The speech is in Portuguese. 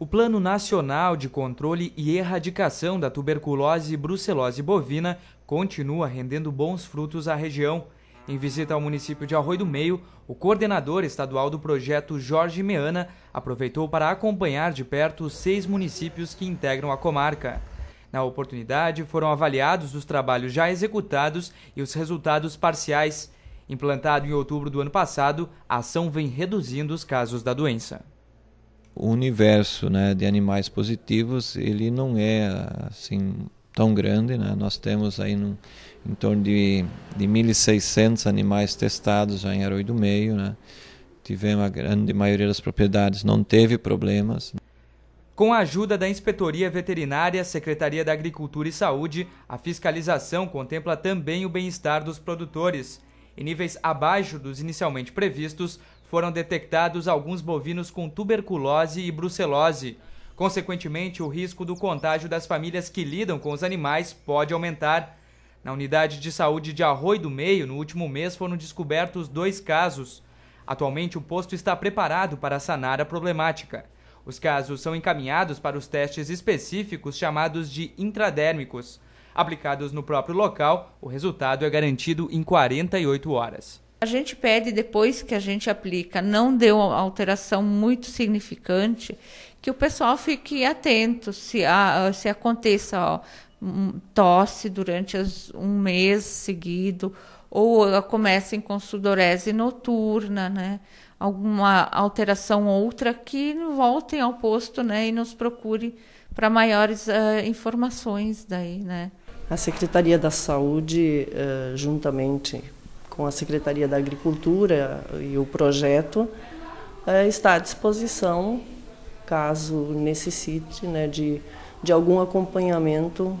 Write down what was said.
O Plano Nacional de Controle e Erradicação da Tuberculose e Brucelose Bovina continua rendendo bons frutos à região. Em visita ao município de Arroio do Meio, o coordenador estadual do projeto, Jorge Meana, aproveitou para acompanhar de perto os seis municípios que integram a comarca. Na oportunidade, foram avaliados os trabalhos já executados e os resultados parciais. Implantado em outubro do ano passado, a ação vem reduzindo os casos da doença o universo né, de animais positivos ele não é assim tão grande. Né? Nós temos aí no em torno de, de 1.600 animais testados já em Aroi do Meio. Né? Tivemos a grande maioria das propriedades, não teve problemas. Com a ajuda da Inspetoria Veterinária, Secretaria da Agricultura e Saúde, a fiscalização contempla também o bem-estar dos produtores. Em níveis abaixo dos inicialmente previstos, foram detectados alguns bovinos com tuberculose e brucelose. Consequentemente, o risco do contágio das famílias que lidam com os animais pode aumentar. Na unidade de saúde de Arroio do Meio, no último mês foram descobertos dois casos. Atualmente, o posto está preparado para sanar a problemática. Os casos são encaminhados para os testes específicos chamados de intradérmicos. Aplicados no próprio local, o resultado é garantido em 48 horas. A gente pede depois que a gente aplica, não deu alteração muito significante, que o pessoal fique atento se, a, se aconteça ó, tosse durante as, um mês seguido, ou comecem com sudorese noturna, né? alguma alteração outra, que voltem ao posto né? e nos procurem para maiores uh, informações daí, né? A Secretaria da Saúde, uh, juntamente com a Secretaria da Agricultura e o projeto, é, está à disposição, caso necessite, né, de, de algum acompanhamento